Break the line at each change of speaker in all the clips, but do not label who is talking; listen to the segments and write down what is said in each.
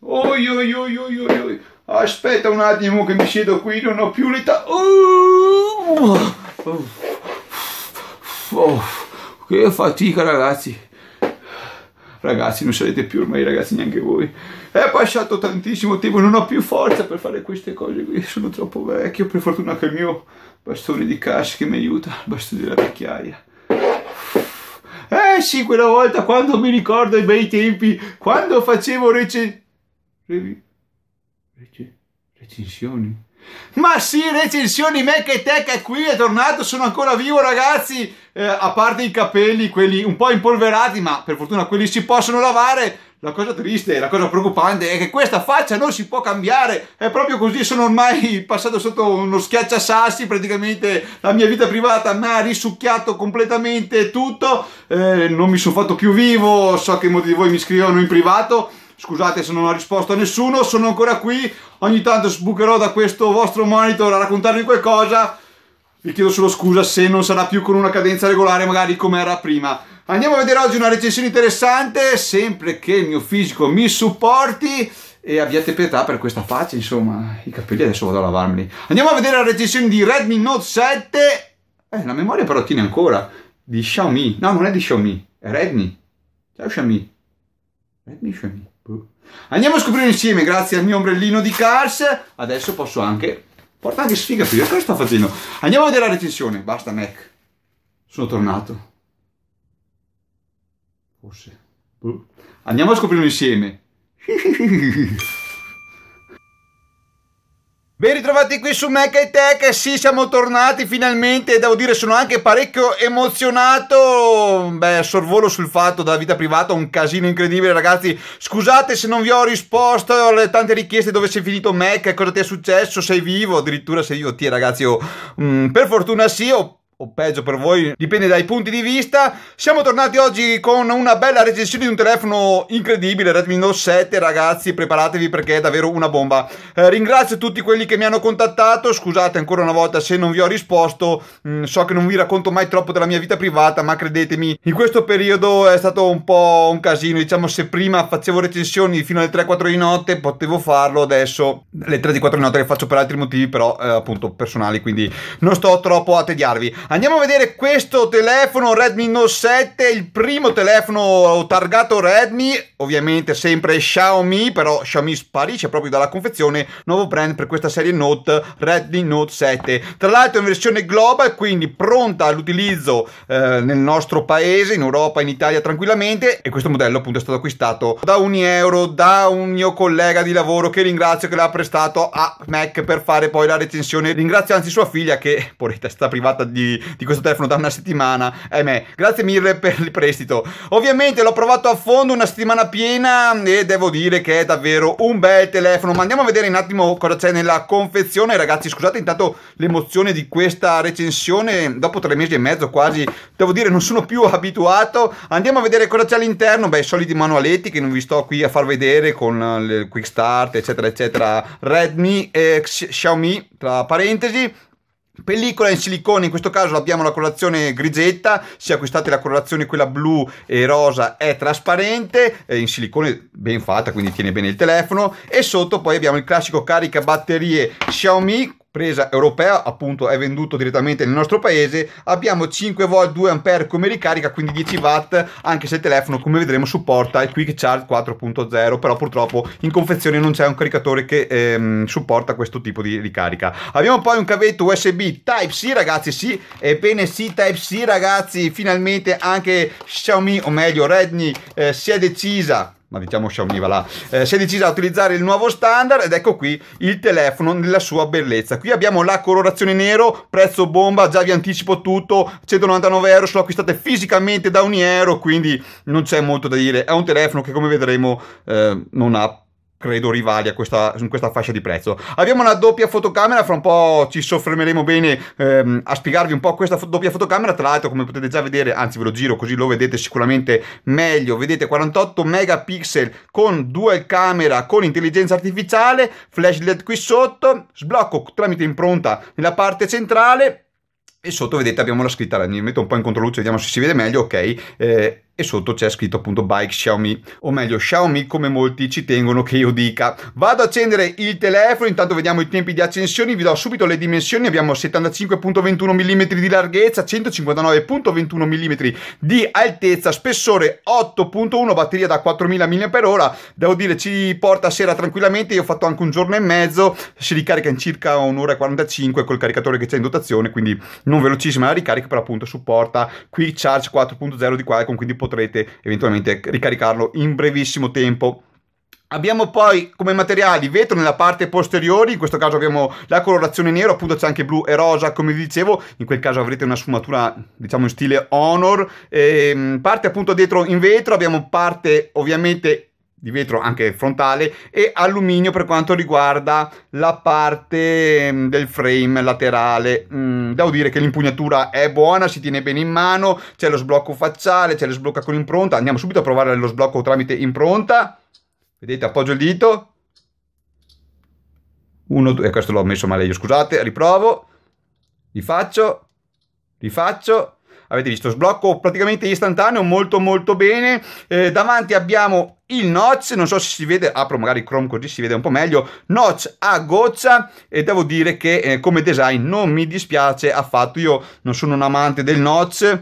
Oi, oi, oi, oi, oi, Aspetta un attimo che mi siedo qui, non ho più l'età. Oh, oh, oh, che fatica, ragazzi. Ragazzi, non sarete più ormai ragazzi neanche voi. È passato tantissimo tempo, non ho più forza per fare queste cose qui. Sono troppo vecchio, per fortuna che il mio bastone di cash che mi aiuta, il bastone della vecchiaia sì, quella volta quando mi ricordo i bei tempi, quando facevo recen... Rec... recensioni. Ma sì, recensioni Mac e Tech è qui, è tornato, sono ancora vivo ragazzi, eh, a parte i capelli, quelli un po' impolverati, ma per fortuna quelli si possono lavare. La cosa triste, la cosa preoccupante è che questa faccia non si può cambiare, è proprio così, sono ormai passato sotto uno schiacciasassi, praticamente la mia vita privata mi ha risucchiato completamente tutto, eh, non mi sono fatto più vivo, so che molti di voi mi scrivono in privato, Scusate se non ho risposto a nessuno, sono ancora qui, ogni tanto sbucherò da questo vostro monitor a raccontarvi qualcosa. Vi chiedo solo scusa se non sarà più con una cadenza regolare, magari come era prima. Andiamo a vedere oggi una recensione interessante, sempre che il mio fisico mi supporti e abbiate pietà per questa faccia, insomma, i capelli adesso vado a lavarmeli. Andiamo a vedere la recensione di Redmi Note 7. Eh, la memoria però tiene ancora. Di Xiaomi. No, non è di Xiaomi, è Redmi. Ciao Xiaomi. Redmi Xiaomi. Boh. Andiamo a scoprire insieme, grazie al mio ombrellino di Cars. Adesso posso anche... Porta anche sfiga, figlio, cosa sta facendo? Andiamo a vedere la recensione. Basta, Mac. Sono tornato. Forse. Boh. Andiamo a scoprirlo insieme. Ben ritrovati qui su Mac e Tech, sì siamo tornati finalmente, e devo dire sono anche parecchio emozionato, beh sorvolo sul fatto della vita privata, un casino incredibile ragazzi, scusate se non vi ho risposto alle tante richieste dove sei finito Mac, cosa ti è successo, sei vivo, addirittura sei vivo, ti ragazzi, oh, mh, mm, per fortuna sì, ho o peggio per voi, dipende dai punti di vista. Siamo tornati oggi con una bella recensione di un telefono incredibile, Redmi Note 7, ragazzi, preparatevi perché è davvero una bomba. Eh, ringrazio tutti quelli che mi hanno contattato, scusate ancora una volta se non vi ho risposto, mm, so che non vi racconto mai troppo della mia vita privata, ma credetemi, in questo periodo è stato un po' un casino, diciamo se prima facevo recensioni fino alle 3-4 di notte potevo farlo, adesso le 3-4 di notte le faccio per altri motivi, però eh, appunto personali, quindi non sto troppo a tediarvi. Andiamo a vedere questo telefono Redmi Note 7, il primo telefono targato Redmi, ovviamente sempre Xiaomi, però Xiaomi sparisce proprio dalla confezione, nuovo brand per questa serie Note, Redmi Note 7. Tra l'altro in versione global, quindi pronta all'utilizzo eh, nel nostro paese, in Europa, in Italia tranquillamente e questo modello appunto è stato acquistato da un da un mio collega di lavoro che ringrazio che l'ha prestato a Mac per fare poi la recensione. Ringrazio anzi sua figlia che, poretta, è stata privata di di, questo telefono da una settimana. Ahimè, grazie mille per il prestito. Ovviamente l'ho provato a fondo una settimana piena e devo dire che è davvero un bel telefono. Ma andiamo a vedere un attimo cosa c'è nella confezione. Ragazzi, scusate intanto l'emozione di questa recensione. Dopo tre mesi e mezzo quasi, devo dire, non sono più abituato. Andiamo a vedere cosa c'è all'interno. Beh, i soliti manualetti che non vi sto qui a far vedere con eh, il quick start, eccetera, eccetera. Redmi e Xiaomi, tra parentesi. Pellicola in silicone, in questo caso abbiamo la colorazione grigetta, se acquistate la colorazione quella blu e rosa è trasparente, è eh, in silicone ben fatta quindi tiene bene il telefono e sotto poi abbiamo il classico carica batterie Xiaomi presa europea, appunto è venduto direttamente nel nostro paese, abbiamo 5V 2A come ricarica, quindi 10W, anche se il telefono come vedremo supporta il Quick Charge 4.0, però purtroppo in confezione non c'è un caricatore che ehm, supporta questo tipo di ricarica. Abbiamo poi un cavetto USB Type-C ragazzi, sì, ebbene sì Type-C ragazzi, finalmente anche Xiaomi o meglio Redmi eh, si è decisa ma diciamo Xiaomi va là, eh, si è decisa a utilizzare il nuovo standard ed ecco qui il telefono nella sua bellezza. Qui abbiamo la colorazione nero, prezzo bomba, già vi anticipo tutto, 199 euro, sono acquistate fisicamente da un euro, quindi non c'è molto da dire, è un telefono che come vedremo eh, non ha credo rivali a questa, in questa fascia di prezzo. Abbiamo una doppia fotocamera, fra un po' ci soffermeremo bene ehm, a spiegarvi un po' questa fo- doppia fotocamera, tra l'altro come potete già vedere, anzi ve lo giro così lo vedete sicuramente meglio, vedete 48 megapixel con dual camera con intelligenza artificiale, flash LED qui sotto, sblocco tramite impronta nella parte centrale e sotto vedete abbiamo la scritta, mi metto un po' in controluce, vediamo se si vede meglio, ok. Eh, e sotto c'è scritto appunto bike Xiaomi o meglio Xiaomi come molti ci tengono che io dica vado ad accendere il telefono intanto vediamo i tempi di accensione vi do subito le dimensioni abbiamo 75.21 mm di larghezza 159.21 mm di altezza spessore 8.1 batteria da 4000 mAh devo dire ci porta a sera tranquillamente io ho fatto anche un giorno e mezzo si ricarica in circa un'ora e 45 col caricatore che c'è in dotazione quindi non velocissima la ricarica però appunto supporta qui charge 4.0 di Qualcomm quindi può potrete eventualmente ricaricarlo in brevissimo tempo. Abbiamo poi come materiali vetro nella parte posteriore, in questo caso abbiamo la colorazione nero, appunto c'è anche blu e rosa come vi dicevo, in quel caso avrete una sfumatura diciamo in stile honor, e ehm, parte appunto dietro in vetro, abbiamo parte ovviamente di vetro anche frontale e alluminio per quanto riguarda la parte mm, del frame laterale mm, devo dire che l'impugnatura è buona si tiene bene in mano c'è lo sblocco facciale c'è lo sblocco con impronta andiamo subito a provare lo sblocco tramite impronta vedete appoggio il dito 1 2 questo l'ho messo male io scusate riprovo rifaccio rifaccio avete visto sblocco praticamente istantaneo molto molto bene eh, davanti abbiamo il notch, non so se si vede, apro magari Chrome così si vede un po' meglio, notch a goccia e devo dire che eh, come design non mi dispiace affatto, io non sono un amante del notch,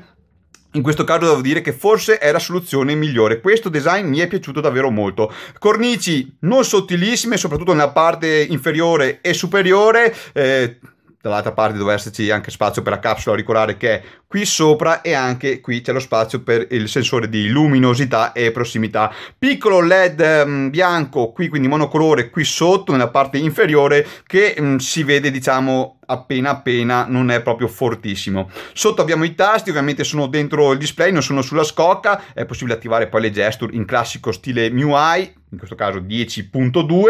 in questo caso devo dire che forse è la soluzione migliore. Questo design mi è piaciuto davvero molto. Cornici non sottilissime, soprattutto nella parte inferiore e superiore. Eh, dall'altra parte doveva esserci anche spazio per la capsula auricolare che è qui sopra e anche qui c'è lo spazio per il sensore di luminosità e prossimità. Piccolo LED mh, mm, bianco qui, quindi monocolore, qui sotto nella parte inferiore che mh, mm, si vede diciamo appena appena non è proprio fortissimo sotto abbiamo i tasti ovviamente sono dentro il display non sono sulla scocca è possibile attivare poi le gesture in classico stile MIUI in questo caso 10.2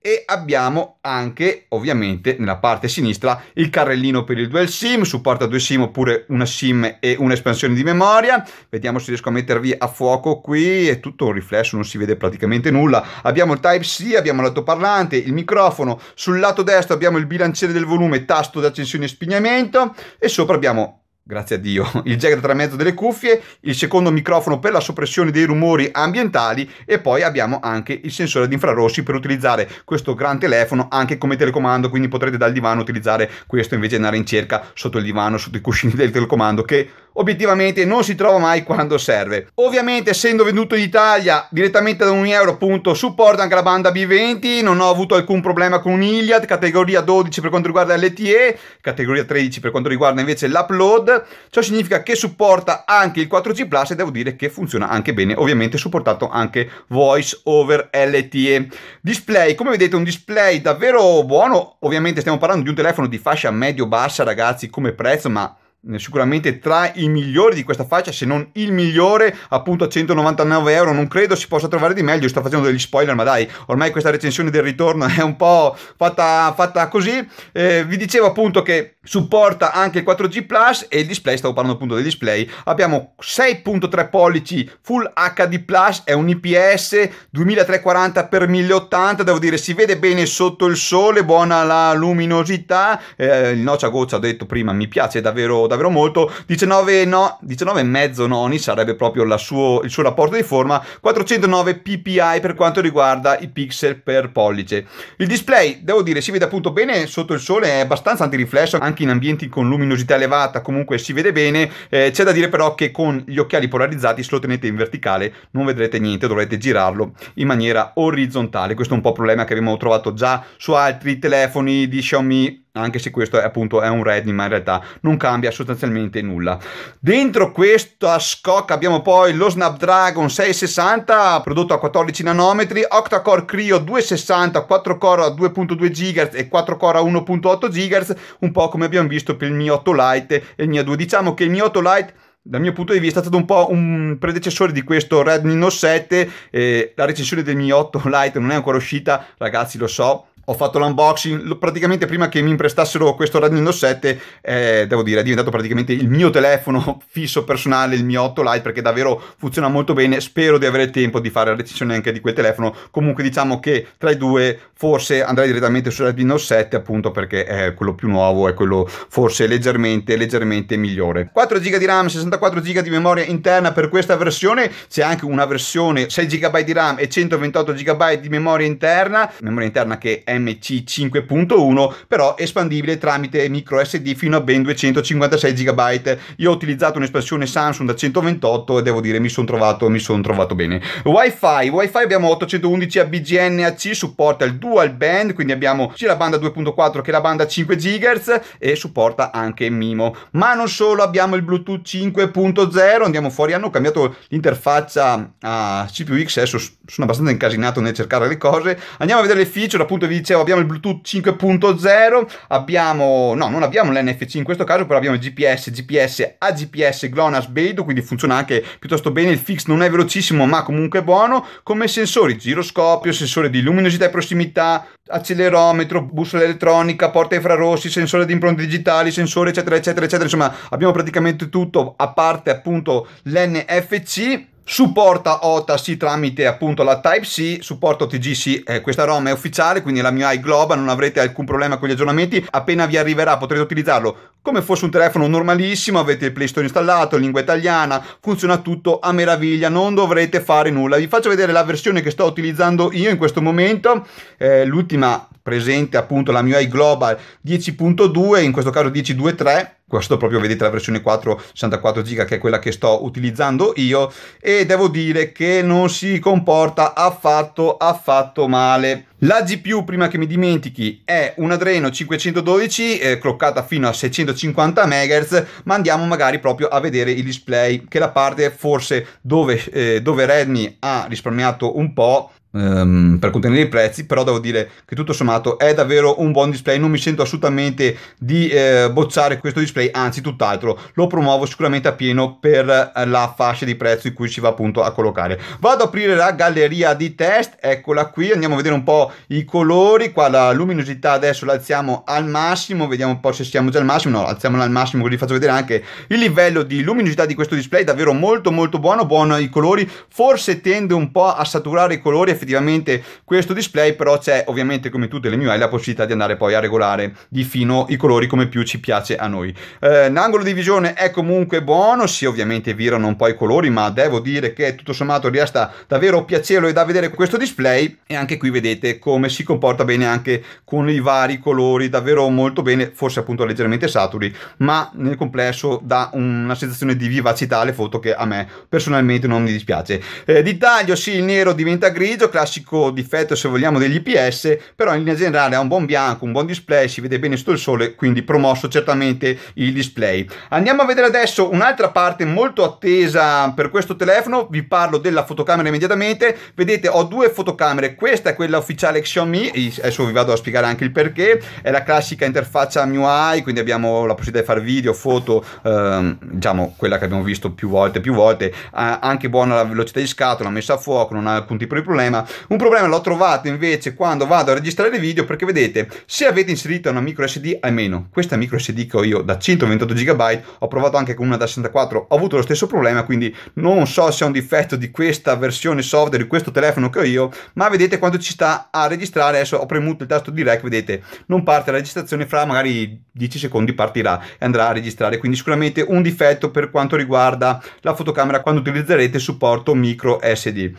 e abbiamo anche ovviamente nella parte sinistra il carrellino per il dual sim, supporta due sim oppure una sim e un'espansione di memoria, vediamo se riesco a mettervi a fuoco qui, è tutto un riflesso, non si vede praticamente nulla, abbiamo il Type-C, abbiamo l'altoparlante, il microfono, sul lato destro abbiamo il bilanciere del volume, tasto d'accensione e spignamento e sopra abbiamo grazie a Dio, il jack da mezzo delle cuffie, il secondo microfono per la soppressione dei rumori ambientali e poi abbiamo anche il sensore ad infrarossi per utilizzare questo gran telefono anche come telecomando, quindi potrete dal divano utilizzare questo invece di andare in cerca sotto il divano, sotto i cuscini del telecomando che obiettivamente non si trova mai quando serve. Ovviamente essendo venduto in Italia direttamente da un euro appunto supporta anche la banda B20, non ho avuto alcun problema con Iliad, categoria 12 per quanto riguarda l'LTE, categoria 13 per quanto riguarda invece l'upload, ciò significa che supporta anche il 4G Plus e devo dire che funziona anche bene, ovviamente supportato anche voice over LTE. Display, come vedete un display davvero buono, ovviamente stiamo parlando di un telefono di fascia medio-bassa ragazzi come prezzo ma sicuramente tra i migliori di questa faccia, se non il migliore, appunto a 199 euro. Non credo si possa trovare di meglio. Sto facendo degli spoiler, ma dai, ormai questa recensione del ritorno è un po' fatta, fatta così. Eh, vi dicevo appunto che supporta anche il 4G Plus e il display. Stavo parlando appunto del display. Abbiamo 6.3 pollici Full HD Plus, è un IPS 2340x1080. Devo dire, si vede bene sotto il sole, buona la luminosità. Eh, il noccia goccia, ho detto prima, mi piace davvero davvero molto. 19, no, 19,5 noni sarebbe proprio suo, il suo rapporto di forma, 409 ppi per quanto riguarda i pixel per pollice. Il display, devo dire, si vede appunto bene sotto il sole, è abbastanza antiriflesso, anche in ambienti con luminosità elevata comunque si vede bene. Eh, c'è da dire però che con gli occhiali polarizzati, se lo tenete in verticale, non vedrete niente, dovrete girarlo in maniera orizzontale. Questo è un po' il problema che abbiamo trovato già su altri telefoni di Xiaomi anche se questo è appunto è un Redmi, ma in realtà non cambia sostanzialmente nulla. Dentro questa scocca abbiamo poi lo Snapdragon 660 prodotto a 14 nanometri, octa-core Cryo 260, 4 core a 2.2 GHz e 4 core a 1.8 GHz, un po' come abbiamo visto per il Mi 8 Lite e il Mi 2. Diciamo che il Mi 8 Lite dal mio punto di vista è stato un po' un predecessore di questo Redmi Note 7, eh, la recensione del Mi 8 Lite non è ancora uscita, ragazzi lo so, ho fatto l'unboxing, praticamente prima che mi imprestassero questo Redmi 7, eh, devo dire, è diventato praticamente il mio telefono fisso personale, il mio 8 Lite, perché davvero funziona molto bene, spero di avere il tempo di fare la recensione anche di quel telefono, comunque diciamo che tra i due forse andrei direttamente su Redmi Note 7 appunto perché è quello più nuovo, è quello forse leggermente, leggermente migliore. 4 GB di RAM, 64 GB di memoria interna per questa versione, c'è anche una versione 6 GB di RAM e 128 GB di memoria interna, memoria interna che è MC 51 però espandibile tramite micro SD fino a ben 256 GB. Io ho utilizzato un'espansione Samsung da 128 e devo dire mi sono trovato, mi son trovato bene. Wi-Fi, Wi-Fi abbiamo 811 ABGN AC supporta il dual band, quindi abbiamo sia la banda 2.4 che la banda 5 GHz e supporta anche MIMO. Ma non solo, abbiamo il Bluetooth 5.0, andiamo fuori, hanno cambiato l'interfaccia a CPU X, adesso sono abbastanza incasinato nel cercare le cose. Andiamo a vedere le feature, appunto vi dicevo abbiamo il Bluetooth 5.0, abbiamo, no non abbiamo l'NFC in questo caso, però abbiamo il GPS, GPS a GPS GLONASS Beidou, quindi funziona anche piuttosto bene, il fix non è velocissimo ma comunque buono, come sensori giroscopio, sensore di luminosità e prossimità, accelerometro, bussola elettronica, porta infrarossi, sensore di impronte digitali, sensore eccetera eccetera eccetera, insomma abbiamo praticamente tutto a parte appunto l'NFC supporta OTA sì tramite appunto la Type-C, supporta OTG sì, eh, questa ROM è ufficiale, quindi la mia iGloba non avrete alcun problema con gli aggiornamenti, appena vi arriverà potrete utilizzarlo come fosse un telefono normalissimo, avete il Play Store installato, lingua italiana, funziona tutto a meraviglia, non dovrete fare nulla. Vi faccio vedere la versione che sto utilizzando io in questo momento, eh, l'ultima presente appunto la mia iGloba 10.2, in questo caso 10.2.3 questo proprio vedete la versione 4 64 giga che è quella che sto utilizzando io e devo dire che non si comporta affatto affatto male la GPU, prima che mi dimentichi, è un Adreno 512, eh, cloccata fino a 650 MHz, ma andiamo magari proprio a vedere il display, che è la parte forse dove, eh, dove Redmi ha risparmiato un po', um, per contenere i prezzi, però devo dire che tutto sommato è davvero un buon display, non mi sento assolutamente di eh, bocciare questo display, anzi tutt'altro, lo promuovo sicuramente a pieno per eh, la fascia di prezzo in cui si va appunto a collocare. Vado ad aprire la galleria di test, eccola qui, andiamo a vedere un po' i colori, qua la luminosità adesso la alziamo al massimo, vediamo un po' se siamo già al massimo, no, alziamola al massimo così vi faccio vedere anche il livello di luminosità di questo display, davvero molto molto buono, buono i colori, forse tende un po' a saturare i colori effettivamente effettivamente questo display, però c'è ovviamente come tutte le MIUI la possibilità di andare poi a regolare di fino i colori come più ci piace a noi. Eh, l'angolo di visione è comunque buono, sì ovviamente virano un po' i colori, ma devo dire che tutto sommato resta davvero piacevole da vedere questo display e anche qui vedete come si comporta bene anche con i vari colori, davvero molto bene, forse appunto leggermente saturi, ma nel complesso dà una sensazione di vivacità alle foto che a me personalmente non mi dispiace. Eh, di taglio sì il nero diventa grigio, classico difetto, se vogliamo, degli IPS, però in linea generale ha un buon bianco, un buon display, si vede bene sotto il sole, quindi promosso certamente il display. Andiamo a vedere adesso un'altra parte molto attesa per questo telefono, vi parlo della fotocamera immediatamente, vedete ho due fotocamere, questa è quella ufficiale Xiaomi, adesso vi vado a spiegare anche il perché, è la classica interfaccia MIUI, quindi abbiamo la possibilità di fare video, foto, ehm, diciamo quella che abbiamo visto più volte, più volte, eh, anche buona la velocità di scatola, messa a fuoco, non ha alcun tipo di problema, un problema l'ho trovato invece quando vado a registrare video perché vedete, se avete inserito una micro SD, almeno questa micro SD che ho io da 128 GB, ho provato anche con una da 64, ho avuto lo stesso problema, quindi non so se è un difetto di questa versione software, di questo telefono che ho io, ma vedete quando ci sta a registrare, adesso ho premuto il tasto di rec, vedete, non parte la registrazione, fra magari 10 secondi partirà e andrà a registrare, quindi sicuramente un difetto per quanto riguarda la fotocamera quando utilizzerete supporto micro SD.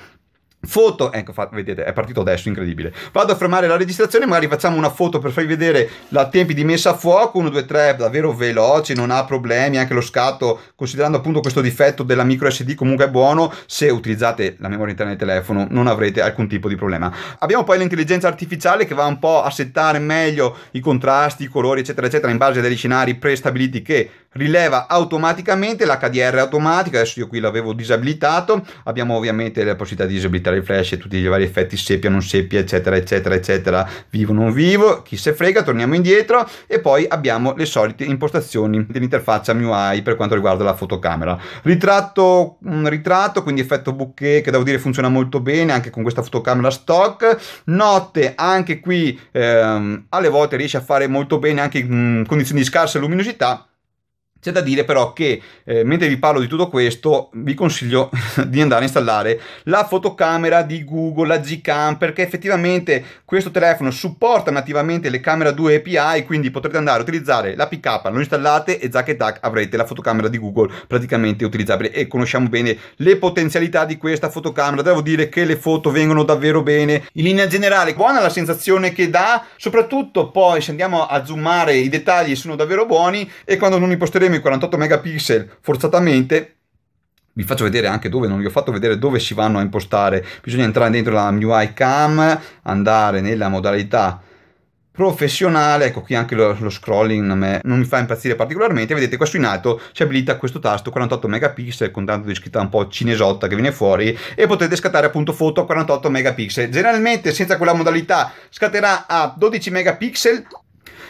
Foto, ecco, vedete, è partito adesso, incredibile. Vado a fermare la registrazione, magari facciamo una foto per farvi vedere la tempi di messa a fuoco, 1, 2, 3, davvero veloce, non ha problemi, anche lo scatto, considerando appunto questo difetto della micro SD comunque è buono, se utilizzate la memoria interna del telefono non avrete alcun tipo di problema. Abbiamo poi l'intelligenza artificiale che va un po' a settare meglio i contrasti, i colori, eccetera, eccetera, in base a degli scenari prestabiliti che rileva automaticamente l'HDR automatica, adesso io qui l'avevo disabilitato, abbiamo ovviamente la possibilità di disabilitare i flash e tutti i vari effetti seppia, non seppia, eccetera, eccetera, eccetera, vivo, non vivo, chi se frega, torniamo indietro e poi abbiamo le solite impostazioni dell'interfaccia MIUI per quanto riguarda la fotocamera. Ritratto, ritratto, quindi effetto bouquet che devo dire funziona molto bene anche con questa fotocamera stock, notte anche qui ehm, alle volte riesce a fare molto bene anche in condizioni di scarsa luminosità c'è da dire però che eh, mentre vi parlo di tutto questo vi consiglio di andare a installare la fotocamera di Google, la Gcam, perché effettivamente questo telefono supporta nativamente le camera 2 API, quindi potrete andare a utilizzare la PK, lo installate e zack e tac avrete la fotocamera di Google praticamente utilizzabile e conosciamo bene le potenzialità di questa fotocamera. Devo dire che le foto vengono davvero bene. In linea generale buona la sensazione che dà, soprattutto poi se andiamo a zoomare i dettagli sono davvero buoni e quando non li posteremo sistemi 48 megapixel forzatamente vi faccio vedere anche dove, non vi ho fatto vedere dove si vanno a impostare, bisogna entrare dentro la MUI Cam, andare nella modalità professionale, ecco qui anche lo, lo scrolling me, non mi fa impazzire particolarmente, vedete qua su in alto si abilita questo tasto 48 megapixel con tanto di scritta un po' cinesotta che viene fuori e potete scattare appunto foto a 48 megapixel, generalmente senza quella modalità scatterà a 12 megapixel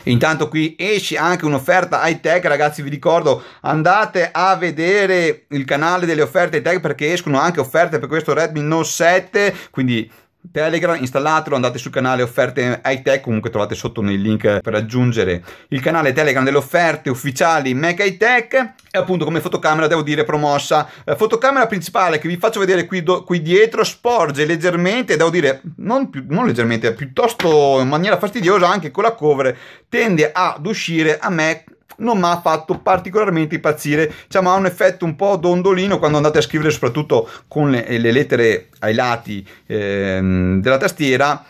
Intanto qui esce anche un'offerta high tech, ragazzi vi ricordo andate a vedere il canale delle offerte high tech perché escono anche offerte per questo Redmi Note 7, quindi Telegram, installatelo, andate sul canale offerte high tech, comunque trovate sotto nei link per aggiungere il canale Telegram delle offerte ufficiali Mac high tech e appunto come fotocamera devo dire promossa. Eh, fotocamera principale che vi faccio vedere qui, do, qui dietro sporge leggermente, devo dire non, più, non leggermente, piuttosto in maniera fastidiosa anche con la cover, tende ad uscire a me non mi ha fatto particolarmente impazzire, diciamo ha un effetto un po' dondolino quando andate a scrivere soprattutto con le, le lettere ai lati ehm, della tastiera,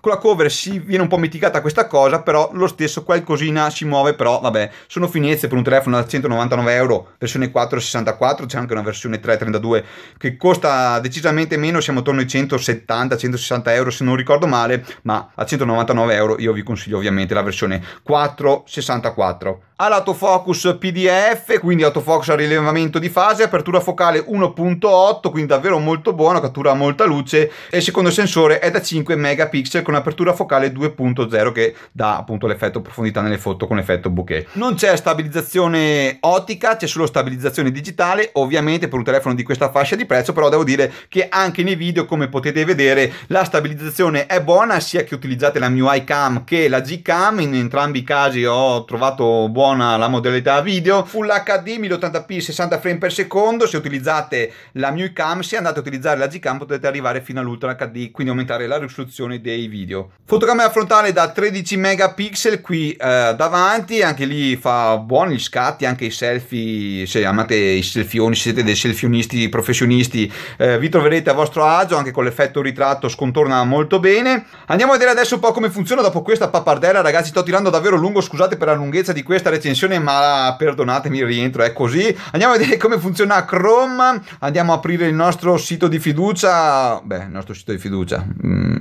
con la cover si viene un po' mitigata questa cosa, però lo stesso qualcosina si muove, però vabbè, sono finezze per un telefono da 199 euro, versione 464, c'è anche una versione 332 che costa decisamente meno, siamo attorno ai 170-160 euro se non ricordo male, ma a 199 euro io vi consiglio ovviamente la versione 464 all'autofocus PDF, quindi autofocus a rilevamento di fase, apertura focale 1.8, quindi davvero molto buono, cattura molta luce e il secondo sensore è da 5 megapixel con apertura focale 2.0 che dà appunto l'effetto profondità nelle foto con effetto bouquet. Non c'è stabilizzazione ottica, c'è solo stabilizzazione digitale, ovviamente per un telefono di questa fascia di prezzo, però devo dire che anche nei video, come potete vedere, la stabilizzazione è buona, sia che utilizzate la MIUI Cam che la G Cam, in entrambi i casi ho trovato buona buona la modalità video. Full HD 1080p 60 frame per secondo. Se utilizzate la MIUI Cam, se andate a utilizzare la Gcam potete arrivare fino all'Ultra HD, quindi aumentare la risoluzione dei video. Fotocamera frontale da 13 megapixel qui eh, davanti, anche lì fa buoni scatti, anche i selfie, se amate i selfioni, siete dei selfionisti professionisti, eh, vi troverete a vostro agio, anche con l'effetto ritratto scontorna molto bene. Andiamo a vedere adesso un po' come funziona dopo questa pappardella, ragazzi, sto tirando davvero lungo, scusate per la lunghezza di questa recensione recensione, ma perdonatemi rientro, è così. Andiamo a vedere come funziona Chrome, andiamo a aprire il nostro sito di fiducia, beh, il nostro sito di fiducia, mm,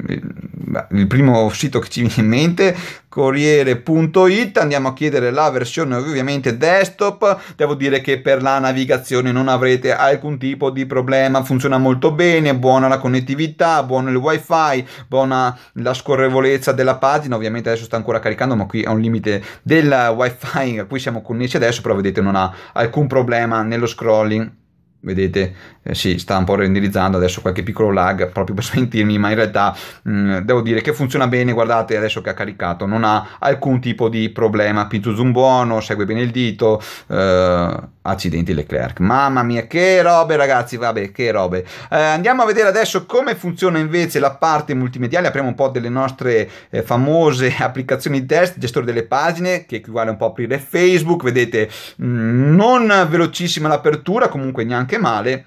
il primo sito che ci viene in mente, corriere.it, andiamo a chiedere la versione ovviamente desktop, devo dire che per la navigazione non avrete alcun tipo di problema, funziona molto bene, buona la connettività, buono il wifi, buona la scorrevolezza della pagina, ovviamente adesso sta ancora caricando ma qui è un limite del wifi Dying a cui siamo connessi adesso però vedete non ha alcun problema nello scrolling vedete eh, si sta un po' renderizzando adesso qualche piccolo lag proprio per sentirmi ma in realtà mh, mm, devo dire che funziona bene guardate adesso che ha caricato non ha alcun tipo di problema pinto zoom buono segue bene il dito eh, accidenti Leclerc mamma mia che robe ragazzi vabbè che robe eh, andiamo a vedere adesso come funziona invece la parte multimediale apriamo un po' delle nostre eh, famose applicazioni test gestore delle pagine che equivale un po' a aprire Facebook vedete mh, mm, non velocissima l'apertura comunque neanche anche male,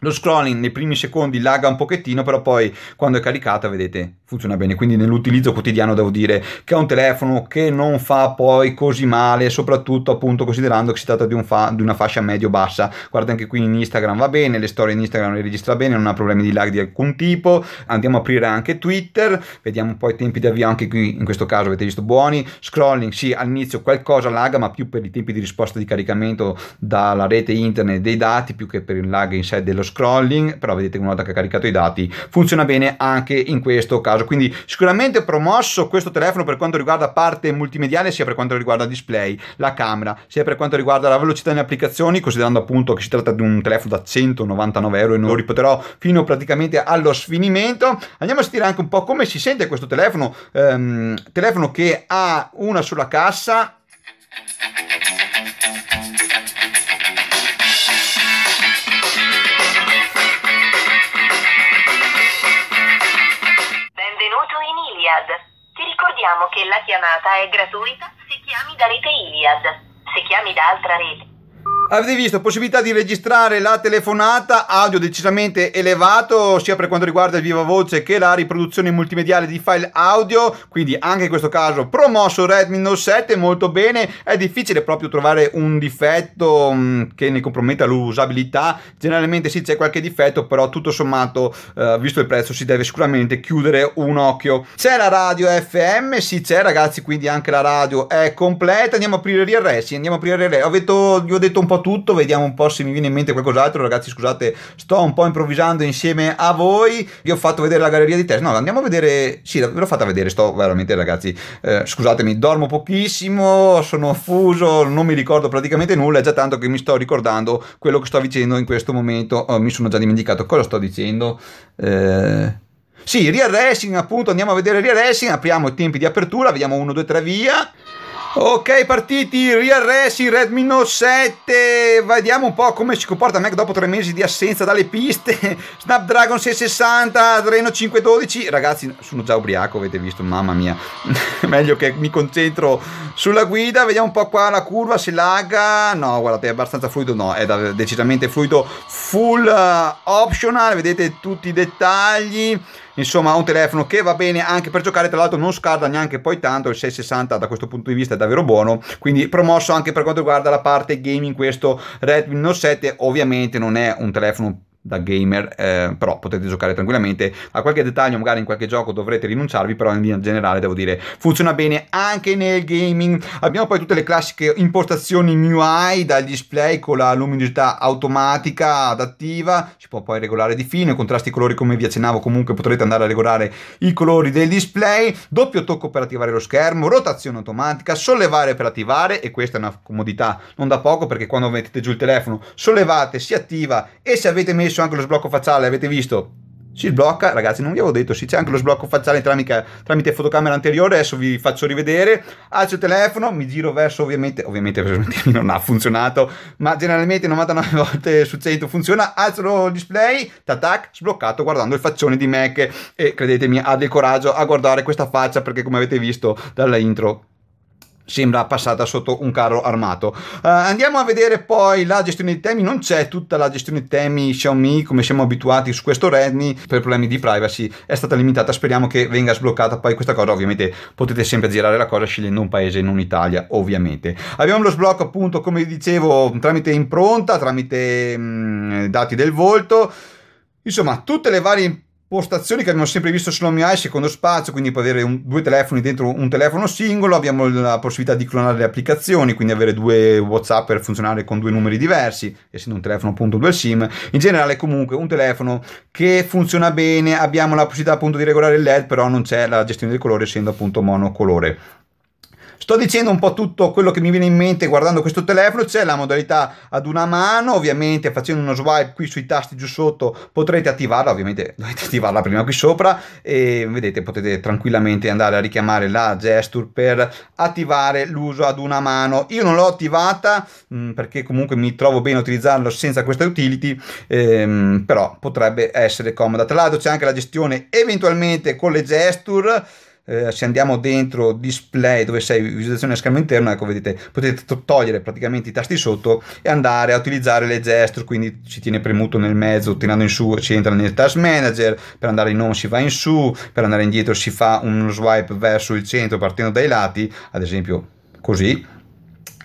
lo scrolling nei primi secondi lagga un pochettino, però poi quando è caricata, vedete, funziona bene. Quindi nell'utilizzo quotidiano devo dire che è un telefono che non fa poi così male, soprattutto appunto considerando che si tratta di, un fa- di una fascia medio-bassa. Guarda anche qui in Instagram va bene, le storie in Instagram le registra bene, non ha problemi di lag di alcun tipo. Andiamo a aprire anche Twitter, vediamo poi i tempi di avvio, anche qui in questo caso avete visto buoni. Scrolling, sì, all'inizio qualcosa lagga, ma più per i tempi di risposta di caricamento dalla rete internet dei dati, più che per il lag in sé dello scrolling, però vedete che una volta che ha caricato i dati funziona bene anche in questo caso. Quindi sicuramente promosso questo telefono per quanto riguarda parte multimediale, sia per quanto riguarda display, la camera, sia per quanto riguarda la velocità delle applicazioni, considerando appunto che si tratta di un telefono da 199 euro e non lo ripeterò fino praticamente allo sfinimento. Andiamo a sentire anche un po' come si sente questo telefono, ehm, telefono che ha una sulla cassa. Ricordiamo che la chiamata è gratuita se chiami da rete Iliad. Se chiami da altra rete Avete visto possibilità di registrare la telefonata, audio decisamente elevato sia per quanto riguarda il viva voce che la riproduzione multimediale di file audio, quindi anche in questo caso promosso Redmi Note 7 molto bene, è difficile proprio trovare un difetto mm, che ne comprometta l'usabilità, generalmente sì c'è qualche difetto, però tutto sommato eh, visto il prezzo si deve sicuramente chiudere un occhio. C'è la radio FM, sì c'è ragazzi, quindi anche la radio è completa, andiamo a aprire il RS, andiamo a aprire il RS, ho detto, vi ho detto un po' po' tutto, vediamo un po' se mi viene in mente qualcos'altro. Ragazzi, scusate, sto un po' improvvisando insieme a voi. Vi ho fatto vedere la galleria di test. No, andiamo a vedere. Sì, ve l'ho fatta vedere. Sto veramente, ragazzi, eh, scusatemi, dormo pochissimo, sono affuso, non mi ricordo praticamente nulla. È già tanto che mi sto ricordando quello che sto dicendo in questo momento. Oh, mi sono già dimenticato cosa sto dicendo. Eh. Sì, Real Racing, appunto, andiamo a vedere Real Racing, apriamo i tempi di apertura, vediamo 1, 2, 3, via. Ok partiti, riarresti Redmi Note 7, vediamo un po' come si comporta Mac dopo tre mesi di assenza dalle piste, Snapdragon 660, Adreno 512, ragazzi sono già ubriaco avete visto, mamma mia, meglio che mi concentro sulla guida, vediamo un po' qua la curva, se lagga, no guardate è abbastanza fluido, no è decisamente fluido, full uh, optional, vedete tutti i dettagli, insomma ha un telefono che va bene anche per giocare tra l'altro non scarda neanche poi tanto il 660 da questo punto di vista è davvero buono quindi promosso anche per quanto riguarda la parte gaming questo Redmi Note 7 ovviamente non è un telefono da gamer, eh, però potete giocare tranquillamente. A qualche dettaglio, magari in qualche gioco dovrete rinunciarvi, però in linea generale devo dire funziona bene anche nel gaming. Abbiamo poi tutte le classiche impostazioni MIUI, dal display con la luminosità automatica adattiva, si può poi regolare di fine, contrasti colori come vi accennavo, comunque potrete andare a regolare i colori del display, doppio tocco per attivare lo schermo, rotazione automatica, sollevare per attivare e questa è una comodità non da poco perché quando mettete giù il telefono sollevate, si attiva e se avete messo messo anche lo sblocco facciale, avete visto? Si sblocca, ragazzi, non vi avevo detto, sì, c'è anche lo sblocco facciale tramite, tramite, fotocamera anteriore, adesso vi faccio rivedere. Alzo il telefono, mi giro verso, ovviamente, ovviamente non ha funzionato, ma generalmente 99 volte su 100 funziona. Alzo lo display, tatac, sbloccato guardando il faccione di Mac e credetemi, ha del coraggio a guardare questa faccia perché come avete visto dalla intro sembra passata sotto un carro armato. Uh, andiamo a vedere poi la gestione dei temi, non c'è tutta la gestione dei temi Xiaomi come siamo abituati su questo Redmi per problemi di privacy, è stata limitata, speriamo che venga sbloccata poi questa cosa, ovviamente potete sempre girare la cosa scegliendo un paese non Italia, ovviamente. Abbiamo lo sblocco appunto come dicevo tramite impronta, tramite mh, mm, dati del volto, insomma tutte le varie impronte postazioni che abbiamo sempre visto su Nomi Eye, secondo spazio, quindi puoi avere un, due telefoni dentro un telefono singolo, abbiamo la possibilità di clonare le applicazioni, quindi avere due WhatsApp per funzionare con due numeri diversi, essendo un telefono appunto due SIM. In generale comunque un telefono che funziona bene, abbiamo la possibilità appunto di regolare il LED, però non c'è la gestione del colore essendo appunto monocolore. Sto dicendo un po' tutto quello che mi viene in mente guardando questo telefono, c'è la modalità ad una mano, ovviamente facendo uno swipe qui sui tasti giù sotto potrete attivarla, ovviamente dovete attivarla prima qui sopra e vedete potete tranquillamente andare a richiamare la gesture per attivare l'uso ad una mano. Io non l'ho attivata mh, mm, perché comunque mi trovo bene utilizzarlo senza questa utility, ehm, però potrebbe essere comoda. Tra l'altro c'è anche la gestione eventualmente con le gesture eh, se andiamo dentro display dove sei visualizzazione a schermo interno, ecco vedete, potete to- togliere praticamente i tasti sotto e andare a utilizzare le gesture, quindi si tiene premuto nel mezzo, tirando in su si entra nel task manager, per andare in home si va in su, per andare indietro si fa uno swipe verso il centro partendo dai lati, ad esempio così.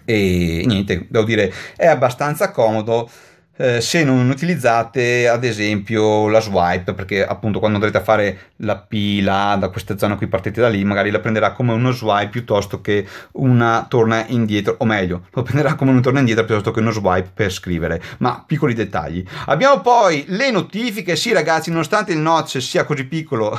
E niente, devo dire, è abbastanza comodo eh, se non utilizzate ad esempio la swipe perché appunto quando andrete a fare la pila da questa zona qui partite da lì magari la prenderà come uno swipe piuttosto che una torna indietro o meglio lo prenderà come una torna indietro piuttosto che uno swipe per scrivere ma piccoli dettagli abbiamo poi le notifiche sì ragazzi nonostante il notch sia così piccolo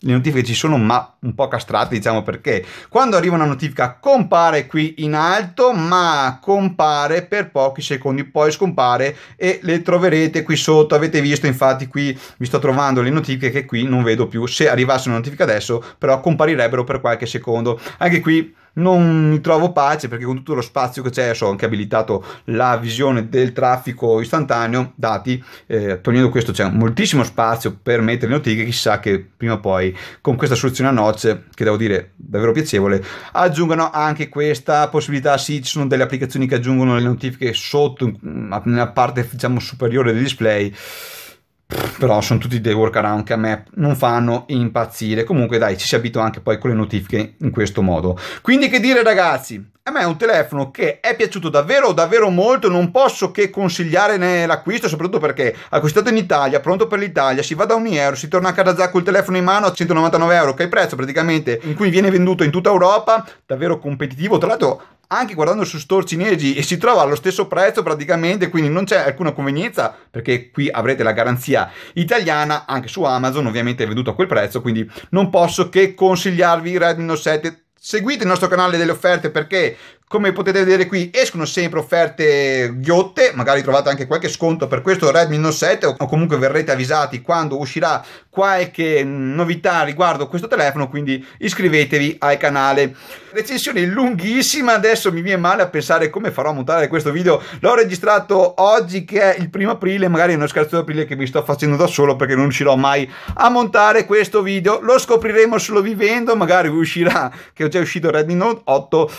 le notifiche ci sono ma un po' castrate diciamo perché quando arriva una notifica compare qui in alto ma compare per pochi secondi poi scompare e le troverete qui sotto avete visto infatti qui mi sto trovando le notifiche che qui non vedo più se arrivasse una notifica adesso però comparirebbero per qualche secondo anche qui non mi trovo pace perché con tutto lo spazio che c'è, so anche abilitato la visione del traffico istantaneo, dati, eh, togliendo questo c'è moltissimo spazio per mettere le notifiche, chissà che prima o poi con questa soluzione a noce che devo dire davvero piacevole, aggiungano anche questa possibilità, sì ci sono delle applicazioni che aggiungono le notifiche sotto, mm, nella parte diciamo superiore del display, però sono tutti dei workaround che a me non fanno impazzire. Comunque dai, ci si abitua anche poi con le notifiche in questo modo. Quindi che dire ragazzi? A me è un telefono che è piaciuto davvero davvero molto, non posso che consigliare l'acquisto, soprattutto perché acquistato in Italia, pronto per l'Italia, si va da 1 euro, si torna a Carazzacco col telefono in mano a 199 euro, che è il prezzo praticamente in cui viene venduto in tutta Europa, davvero competitivo, tra l'altro anche guardando su store cinesi e si trova allo stesso prezzo praticamente, quindi non c'è alcuna convenienza perché qui avrete la garanzia italiana anche su Amazon, ovviamente è venduto a quel prezzo, quindi non posso che consigliarvi Redmi Note 7 Seguite il nostro canale delle offerte perché come potete vedere qui escono sempre offerte ghiotte, magari trovate anche qualche sconto per questo Redmi Note 7 o comunque verrete avvisati quando uscirà qualche mm, novità riguardo questo telefono, quindi iscrivetevi al canale. Recensione lunghissima, adesso mi viene male a pensare come farò a montare questo video. L'ho registrato oggi che è il primo aprile, magari è uno scherzo d'aprile che mi sto facendo da solo perché non riuscirò mai a montare questo video. Lo scopriremo solo vivendo, magari uscirà che ho già uscito Redmi Note 8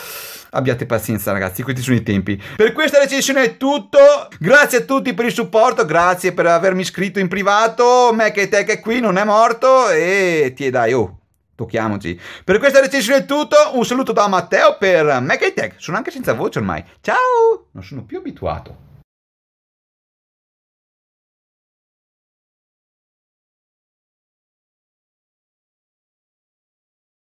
abbiate pazienza ragazzi, questi sono i tempi. Per questa recensione è tutto, grazie a tutti per il supporto, grazie per avermi iscritto in privato, Mac e Tech è qui, non è morto e ti è dai, oh tocchiamoci. Per questa recensione è tutto, un saluto da Matteo per MacHitech, sono anche senza voce ormai, ciao, non sono più abituato.